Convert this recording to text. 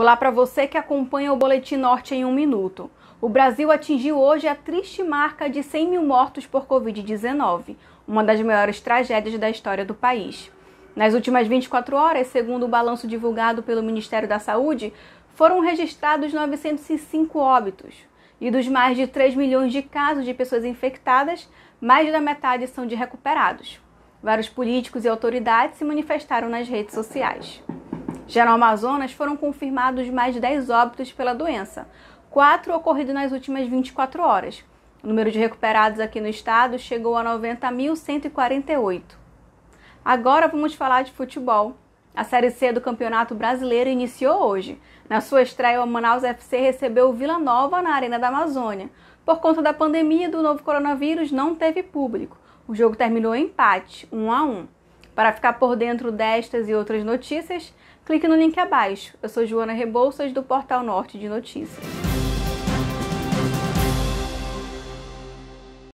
Olá para você que acompanha o Boletim Norte em um minuto. O Brasil atingiu hoje a triste marca de 100 mil mortos por Covid-19, uma das maiores tragédias da história do país. Nas últimas 24 horas, segundo o balanço divulgado pelo Ministério da Saúde, foram registrados 905 óbitos. E dos mais de 3 milhões de casos de pessoas infectadas, mais da metade são de recuperados. Vários políticos e autoridades se manifestaram nas redes sociais. Já no Amazonas, foram confirmados mais 10 óbitos pela doença, quatro ocorridos nas últimas 24 horas. O número de recuperados aqui no estado chegou a 90.148. Agora vamos falar de futebol. A Série C do Campeonato Brasileiro iniciou hoje. Na sua estreia, o Manaus FC recebeu o Vila Nova na Arena da Amazônia. Por conta da pandemia do novo coronavírus, não teve público. O jogo terminou em empate, 1 a 1. Para ficar por dentro destas e outras notícias, clique no link abaixo. Eu sou Joana Rebouças, do Portal Norte de Notícias.